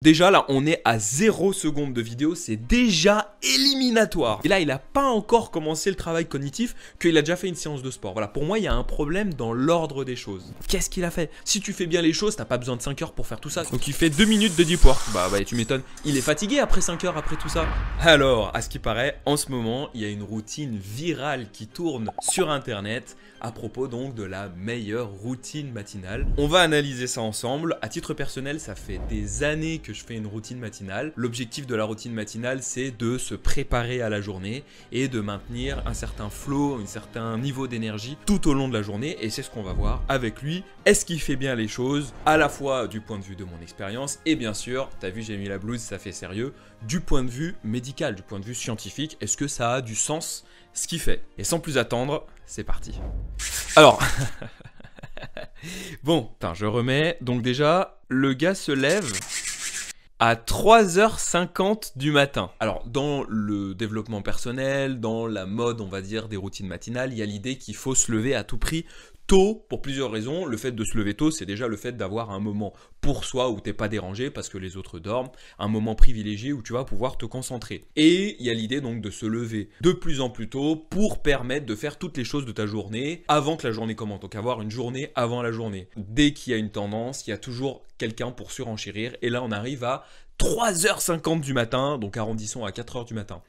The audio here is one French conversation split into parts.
Déjà là on est à 0 seconde de vidéo, c'est déjà éliminatoire. Et là il a pas encore commencé le travail cognitif qu'il a déjà fait une séance de sport. Voilà, pour moi il y a un problème dans l'ordre des choses. Qu'est-ce qu'il a fait Si tu fais bien les choses, t'as pas besoin de 5 heures pour faire tout ça. Donc il fait 2 minutes de deep work. Bah bah tu m'étonnes, il est fatigué après 5 heures après tout ça. Alors, à ce qui paraît, en ce moment, il y a une routine virale qui tourne sur internet à propos donc de la meilleure routine matinale. On va analyser ça ensemble. À titre personnel, ça fait des années que je fais une routine matinale. L'objectif de la routine matinale, c'est de se préparer à la journée et de maintenir un certain flow, un certain niveau d'énergie tout au long de la journée et c'est ce qu'on va voir avec lui. Est-ce qu'il fait bien les choses à la fois du point de vue de mon expérience et bien sûr, as vu, j'ai mis la blouse, ça fait sérieux, du point de vue médical, du point de vue scientifique, est-ce que ça a du sens ce qu'il fait. Et sans plus attendre, c'est parti. Alors... bon, je remets. Donc déjà, le gars se lève à 3h50 du matin. Alors, dans le développement personnel, dans la mode, on va dire, des routines matinales, il y a l'idée qu'il faut se lever à tout prix tôt pour plusieurs raisons. Le fait de se lever tôt, c'est déjà le fait d'avoir un moment pour soi où t'es pas dérangé parce que les autres dorment, un moment privilégié où tu vas pouvoir te concentrer. Et il y a l'idée donc de se lever de plus en plus tôt pour permettre de faire toutes les choses de ta journée avant que la journée commence. Donc avoir une journée avant la journée. Dès qu'il y a une tendance, il y a toujours quelqu'un pour surenchérir et là on arrive à 3h50 du matin, donc arrondissons à 4h du matin.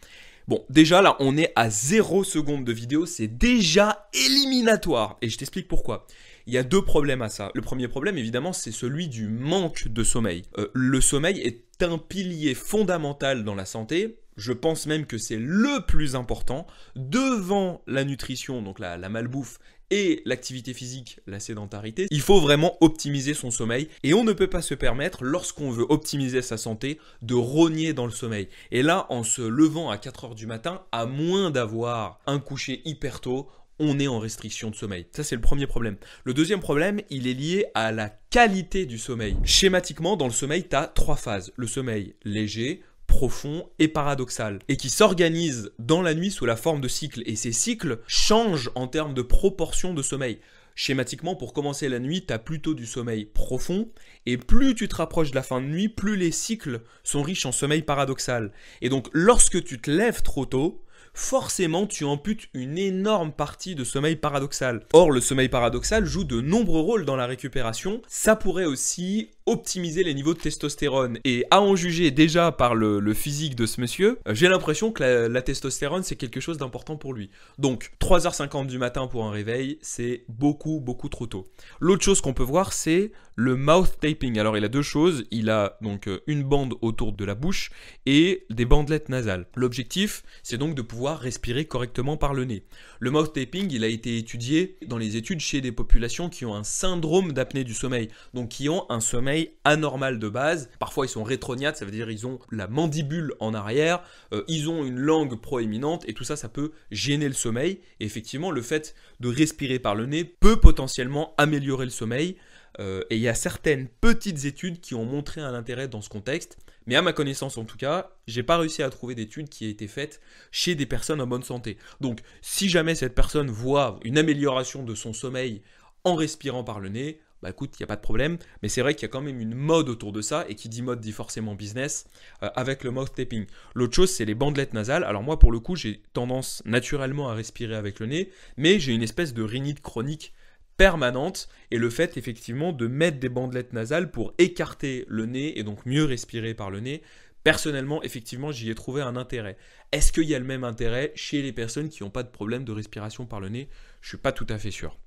Bon, déjà là, on est à 0 secondes de vidéo, c'est déjà éliminatoire. Et je t'explique pourquoi. Il y a deux problèmes à ça. Le premier problème, évidemment, c'est celui du manque de sommeil. Euh, le sommeil est un pilier fondamental dans la santé. Je pense même que c'est le plus important devant la nutrition, donc la malbouffe et l'activité physique, la sédentarité, il faut vraiment optimiser son sommeil et on ne peut pas se permettre, lorsqu'on veut optimiser sa santé, de rogner dans le sommeil. Et là, en se levant à 4 heures du matin, à moins d'avoir un coucher hyper tôt, on est en restriction de sommeil. Ça, c'est le premier problème. Le deuxième problème, il est lié à la qualité du sommeil. Schématiquement, dans le sommeil, tu as trois phases. Le sommeil léger, profond et paradoxal, et qui s'organise dans la nuit sous la forme de cycles. Et ces cycles changent en termes de proportion de sommeil. Schématiquement, pour commencer la nuit, tu as plutôt du sommeil profond, et plus tu te rapproches de la fin de nuit, plus les cycles sont riches en sommeil paradoxal. Et donc, lorsque tu te lèves trop tôt, forcément tu amputes une énorme partie de sommeil paradoxal. Or, le sommeil paradoxal joue de nombreux rôles dans la récupération. Ça pourrait aussi optimiser les niveaux de testostérone. Et à en juger déjà par le, physique de ce monsieur, euh, j'ai l'impression que la, testostérone, c'est quelque chose d'important pour lui. Donc, 3h50 du matin pour un réveil, c'est beaucoup, beaucoup trop tôt. L'autre chose qu'on peut voir, c'est le mouth taping. Alors, il a deux choses. Il a donc euh, une bande autour de la bouche et des bandelettes nasales. L'objectif, c'est donc de pouvoir respirer correctement par le nez. Le mouth taping, il a été étudié dans les études chez des populations qui ont un syndrome d'apnée du sommeil, donc qui ont un sommeil anormal de base. Parfois, ils sont rétrognates, ça veut dire ils ont la mandibule en arrière, euh, ils ont une langue proéminente, et tout ça, ça peut gêner le sommeil. effectivement, le fait de respirer par le nez peut potentiellement améliorer le sommeil. Euh, et il y a certaines petites études qui ont montré un intérêt dans ce contexte. Mais à ma connaissance, en tout cas, j'ai pas réussi à trouver d'études qui aient été faites chez des personnes en bonne santé. Donc, si jamais cette personne voit une amélioration de son sommeil en respirant par le nez, bah écoute, il n'y a pas de problème. Mais c'est vrai qu'il y a quand même une mode autour de ça, et qui dit mode dit forcément business, euh, avec le mouth taping. L'autre chose, c'est les bandelettes nasales. Alors moi, pour le coup, j'ai tendance naturellement à respirer avec le nez, mais j'ai une espèce de rhinite chronique permanente et le fait effectivement de mettre des bandelettes nasales pour écarter le nez et donc mieux respirer par le nez. Personnellement, effectivement, j'y ai trouvé un intérêt. Est-ce qu'il y a le même intérêt chez les personnes qui n'ont pas de problème de respiration par le nez Je suis pas tout à fait sûr.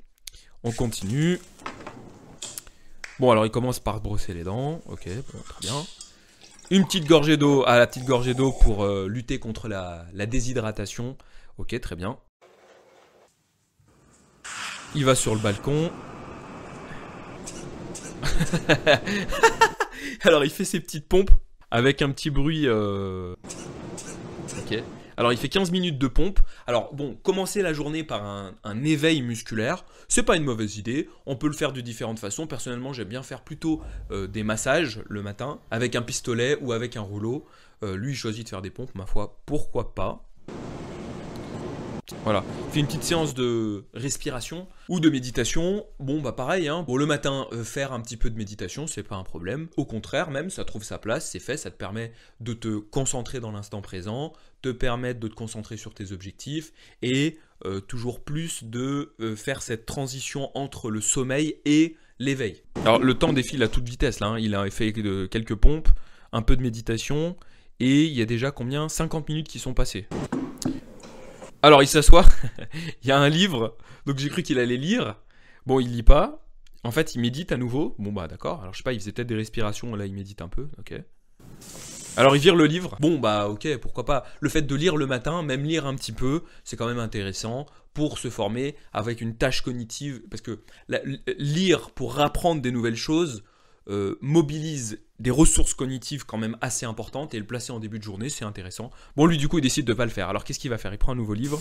On continue. Bon, alors il commence par brosser les dents. Ok, très bien. Une petite gorgée d'eau à la petite gorgée d'eau pour euh, lutter contre la, la, déshydratation. Ok, très bien. Il va sur le balcon. Alors il fait ses petites pompes avec un petit bruit. Euh, ok. Alors il fait 15 minutes de pompe. Alors bon, commencer la journée par un, éveil musculaire, c'est pas une mauvaise idée. On peut le faire de différentes façons. Personnellement, j'aime bien faire plutôt euh, des massages le matin avec un pistolet ou avec un rouleau. Euh, lui, il choisit de faire des pompes, ma foi, pourquoi pas. Voilà, fais une petite séance de respiration ou de méditation. Bon, bah pareil, hein. bon, le matin, euh, faire un petit peu de méditation, c'est pas un problème. Au contraire, même, ça trouve sa place, c'est fait, ça te permet de te concentrer dans l'instant présent, te permettre de te concentrer sur tes objectifs et euh, toujours plus de euh, faire cette transition entre le sommeil et l'éveil. Alors, le temps défile à toute vitesse, hein. il a fait quelques pompes, un peu de méditation et il y a déjà combien 50 minutes qui sont passées. Alors il s'assoit, il y a un livre, donc j'ai cru qu'il allait lire. Bon, il lit pas. En fait, il médite à nouveau. Bon bah d'accord. Alors je sais pas, il faisait peut-être des respirations. Là, il médite un peu. Ok. Alors il vire le livre. Bon bah ok, pourquoi pas. Le fait de lire le matin, même lire un petit peu, c'est quand même intéressant pour se former avec une tâche cognitive. Parce que lire pour apprendre des nouvelles choses, euh, mobilise des ressources cognitives quand même assez importantes et le placer en début de journée, c'est intéressant. Bon, lui, du coup, il décide de pas le faire. Alors, qu'est-ce qu'il va faire Il prend un nouveau livre.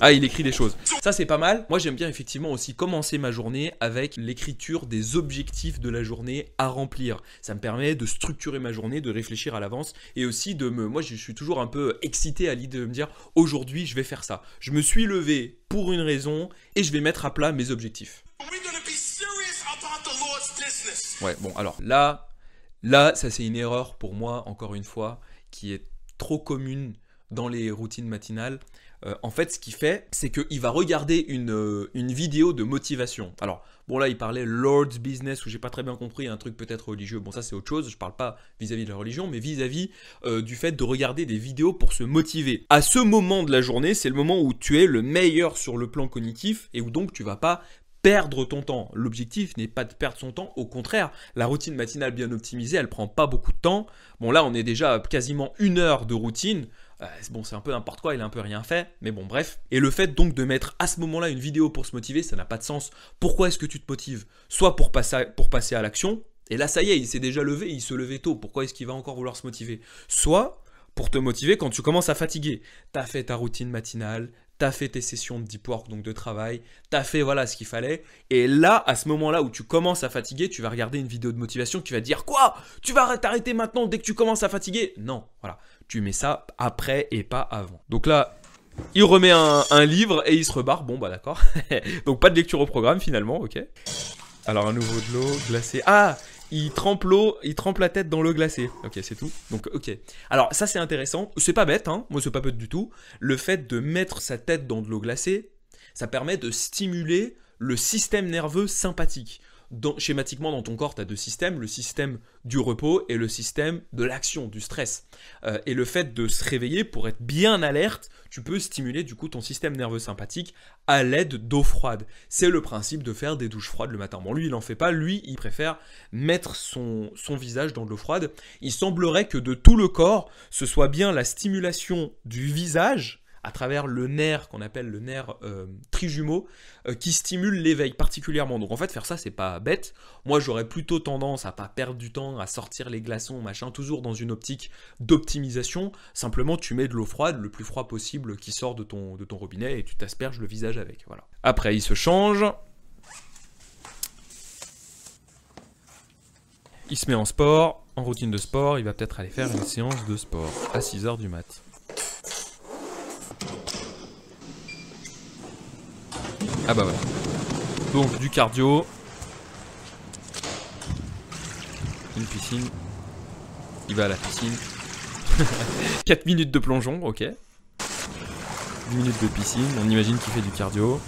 Ah, il écrit des choses. Ça, c'est pas mal. Moi, j'aime bien effectivement aussi commencer ma journée avec l'écriture des objectifs de la journée à remplir. Ça me permet de structurer ma journée, de réfléchir à l'avance et aussi de me. Moi, je suis toujours un peu excité à l'idée de me dire aujourd'hui, je vais faire ça. Je me suis levé pour une raison et je vais mettre à plat mes objectifs. Ouais, bon, alors là, là, ça c'est une erreur pour moi, encore une fois, qui est trop commune dans les routines matinales. Euh, en fait, ce qu'il fait, c'est qu'il va regarder euh, une, vidéo de motivation. Alors, bon, là, il parlait Lord's Business, où j'ai pas très bien compris, un truc peut-être religieux. Bon, ça, c'est autre chose, je parle pas vis-à-vis de la religion, mais vis-à-vis euh, du fait de regarder des vidéos pour se motiver. À ce moment de la journée, c'est le moment où tu es le meilleur sur le plan cognitif et où donc tu vas pas perdre ton temps. L'objectif n'est pas de perdre son temps, au contraire, la routine matinale bien optimisée, elle prend pas beaucoup de temps. Bon là, on est déjà quasiment une heure de routine. Euh, bon, c'est un peu n'importe quoi, il a un peu rien fait, mais bon, bref. Et le fait donc de mettre à ce moment-là une vidéo pour se motiver, ça n'a pas de sens. Pourquoi est-ce que tu te motives Soit pour passer, pour passer à l'action, et là, ça y est, il s'est déjà levé, il se levait tôt, pourquoi est-ce qu'il va encore vouloir se motiver Soit pour te motiver quand tu commences à fatiguer. T'as fait ta routine matinale, t'as fait tes sessions de deep work, donc de travail, t'as fait voilà ce qu'il fallait. Et là, à ce moment-là où tu commences à fatiguer, tu vas regarder une vidéo de motivation, tu vas dire quoi Tu vas t'arrêter maintenant dès que tu commences à fatiguer Non, voilà, tu mets ça après et pas avant. Donc là, il remet un, livre et il se rebarre. Bon bah d'accord. donc pas de lecture au programme finalement, ok. Alors un nouveau de l'eau glacée. Ah il trempe l'eau, il trempe la tête dans l'eau glacée. Ok, c'est tout. Donc, ok. Alors, ça, c'est intéressant. C'est pas bête, hein. Moi, c'est pas bête du tout. Le fait de mettre sa tête dans de l'eau glacée, ça permet de stimuler le système nerveux sympathique schématiquement dans ton corps, tu as deux systèmes, le système du repos et le système de l'action, du stress. Euh, et le fait de se réveiller pour être bien alerte, tu peux stimuler du coup ton système nerveux sympathique à l'aide d'eau froide. C'est le principe de faire des douches froides le matin. Bon, lui, il n'en fait pas, lui, il préfère mettre son, son visage dans de l'eau froide. Il semblerait que de tout le corps, ce soit bien la stimulation du visage à travers le nerf qu'on appelle le nerf euh, trijumeau euh, qui stimule l'éveil particulièrement. Donc en fait faire ça c'est pas bête. Moi j'aurais plutôt tendance à pas perdre du temps à sortir les glaçons machin toujours dans une optique d'optimisation. Simplement tu mets de l'eau froide le plus froid possible qui sort de ton de ton robinet et tu t'asperges le visage avec. Voilà. Après il se change. Il se met en sport, en routine de sport, il va peut-être aller faire une séance de sport à 6h du mat. Ah bah voilà. Donc du cardio. Une piscine. Il va à la piscine. 4 minutes de plongeon, ok. 10 minutes de piscine, on imagine qu'il fait du cardio.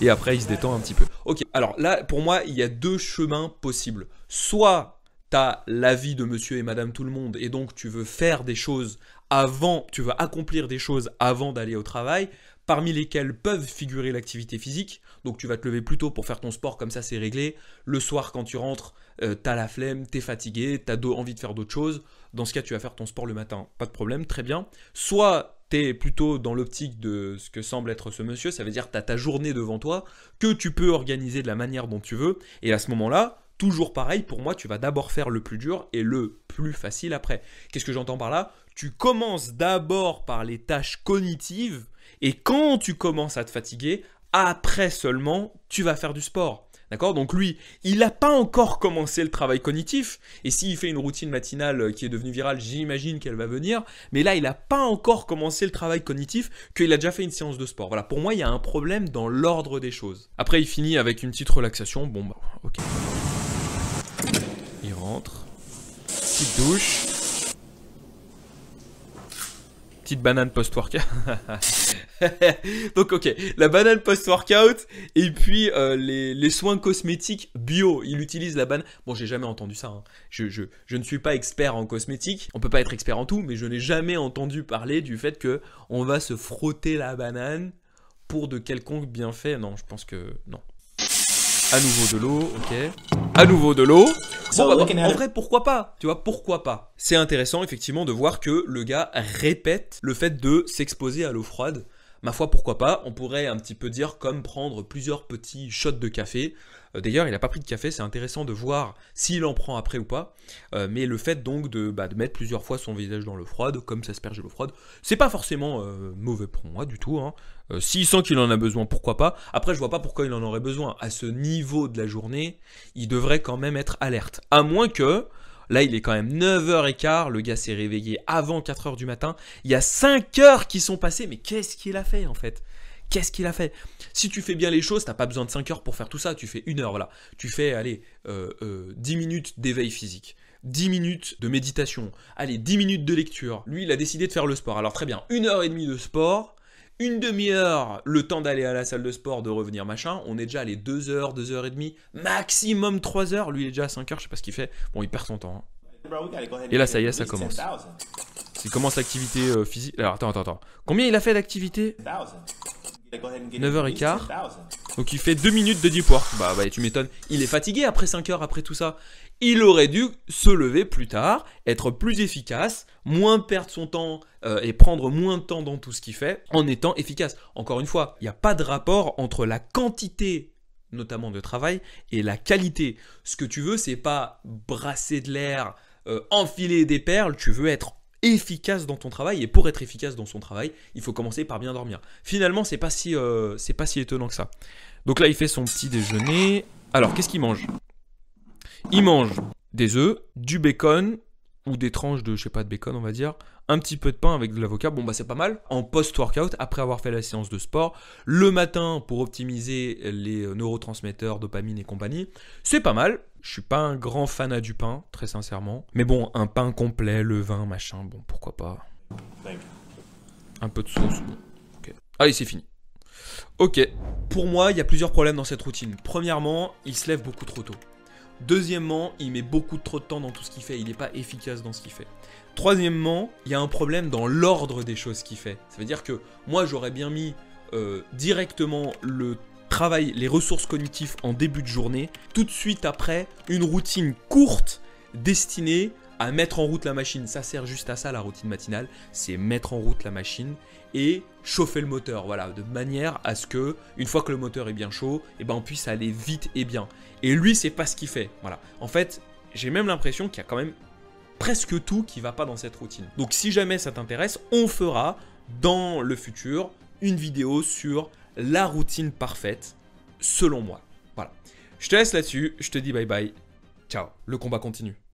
Et après, il se détend un petit peu. Ok, alors là, pour moi, il y a deux chemins possibles. Soit t'as l'avis de monsieur et madame tout le monde, et donc tu veux faire des choses avant, tu veux accomplir des choses avant d'aller au travail, parmi lesquels peuvent figurer l'activité physique. Donc tu vas te lever plus tôt pour faire ton sport, comme ça c'est réglé. Le soir quand tu rentres, tu euh, t'as la flemme, t'es fatigué, t'as envie de faire d'autres choses. Dans ce cas, tu vas faire ton sport le matin, pas de problème, très bien. Soit t'es plutôt dans l'optique de ce que semble être ce monsieur, ça veut dire as ta journée devant toi, que tu peux organiser de la manière dont tu veux, et à ce moment-là, toujours pareil, pour moi, tu vas d'abord faire le plus dur et le plus facile après. Qu'est-ce que j'entends par là Tu commences d'abord par les tâches cognitives et quand tu commences à te fatiguer, après seulement, tu vas faire du sport. D'accord Donc lui, il n'a pas encore commencé le travail cognitif. Et s'il fait une routine matinale euh, qui est devenue virale, j'imagine qu'elle va venir. Mais là, il n'a pas encore commencé le travail cognitif qu'il a déjà fait une séance de sport. Voilà, pour moi, il y a un problème dans l'ordre des choses. Après, il finit avec une petite relaxation. Bon, bah, ok. Il rentre. Petite douche banane post-workout. Donc ok, la banane post-workout et puis euh, les, soins cosmétiques bio. Il utilise la banane. Bon, j'ai jamais entendu ça. Hein. Je, je, ne suis pas expert en cosmétique. On peut pas être expert en tout, mais je n'ai jamais entendu parler du fait que on va se frotter la banane pour de quelconques bienfaits. Non, je pense que non. À nouveau de l'eau, ok. À nouveau de l'eau. Bah, bah, en vrai, pourquoi pas Tu vois, pourquoi pas C'est intéressant, effectivement, de voir que le gars répète le fait de s'exposer à l'eau froide ma foi, pourquoi pas On pourrait un petit peu dire comme prendre plusieurs petits shots de café. Euh, d'ailleurs, il n'a pas pris de café, c'est intéressant de voir s'il en prend après ou pas. Euh, mais le fait donc bah, de, mettre plusieurs fois son visage dans le froide, comme ça s'asperger le froide, c'est pas forcément euh, mauvais pour moi du tout. Hein. s'il sent qu'il en a besoin, pourquoi pas Après, je vois pas pourquoi il en aurait besoin. À ce niveau de la journée, il devrait quand même être alerte. À moins que Là, il est quand même 9h15, le gars s'est réveillé avant 4h du matin. Il y a 5 heures qui sont passées, mais qu'est-ce qu'il a fait en fait Qu'est-ce qu'il a fait Si tu fais bien les choses, t'as pas besoin de 5 heures pour faire tout ça, tu fais une heure, là. Tu fais, allez, 10 euh, euh, minutes d'éveil physique. 10 minutes de méditation, allez, 10 minutes de lecture. Lui, il a décidé de faire le sport. Alors très bien, une heure et demie de sport, une demi-heure le temps d'aller à la salle de sport, de revenir, machin. On est déjà à les 2 heures, 2 heures et demie, maximum 3 heures. Lui, il est déjà à 5 heures, je sais pas ce qu'il fait. Bon, il perd son temps. Hein. Et là, ça y est, ça commence. Il commence l'activité euh, physique. Alors, attends, attends, attends. Combien il a fait d'activité 9h15. Donc il fait 2 minutes de deep work. Bah, bah tu m'étonnes. Il est fatigué après 5 heures, après tout ça il aurait dû se lever plus tard, être plus efficace, moins perdre son temps euh, et prendre moins de temps dans tout ce qu'il fait en étant efficace. Encore une fois, il n'y a pas de rapport entre la quantité notamment de travail et la qualité. Ce que tu veux, c'est pas brasser de l'air, euh, enfiler des perles, tu veux être efficace dans ton travail et pour être efficace dans son travail, il faut commencer par bien dormir. Finalement, c'est pas si euh, c'est pas si étonnant que ça. Donc là, il fait son petit déjeuner. Alors, qu'est-ce qu'il mange il mange des œufs, du bacon ou des tranches de, je sais pas, de bacon, on va dire, un petit peu de pain avec de l'avocat, bon bah c'est pas mal. En post-workout, après avoir fait la séance de sport, le matin pour optimiser les neurotransmetteurs, dopamine et compagnie, c'est pas mal. Je suis pas un grand fanat du pain, très sincèrement. Mais bon, un pain complet, le vin, machin, bon pourquoi pas. Un peu de sauce. Allez, c'est fini. Ok. Pour moi, il y a plusieurs problèmes dans cette routine. Premièrement, il se lève beaucoup trop tôt. Deuxièmement, il met beaucoup trop de temps dans tout ce qu'il fait, il n'est pas efficace dans ce qu'il fait. Troisièmement, il y a un problème dans l'ordre des choses qu'il fait. Ça veut dire que moi j'aurais bien mis euh, directement le travail, les ressources cognitives en début de journée, tout de suite après une routine courte destinée à mettre en route la machine. Ça sert juste à ça la routine matinale, c'est mettre en route la machine et chauffer le moteur, voilà, de manière à ce que une fois que le moteur est bien chaud, et eh ben on puisse aller vite et bien. Et lui, c'est pas ce qu'il fait, voilà. En fait, j'ai même l'impression qu'il y a quand même presque tout qui va pas dans cette routine. Donc si jamais ça t'intéresse, on fera dans le futur une vidéo sur la routine parfaite selon moi. Voilà. Je te laisse là-dessus, je te dis bye bye. Ciao, le combat continue.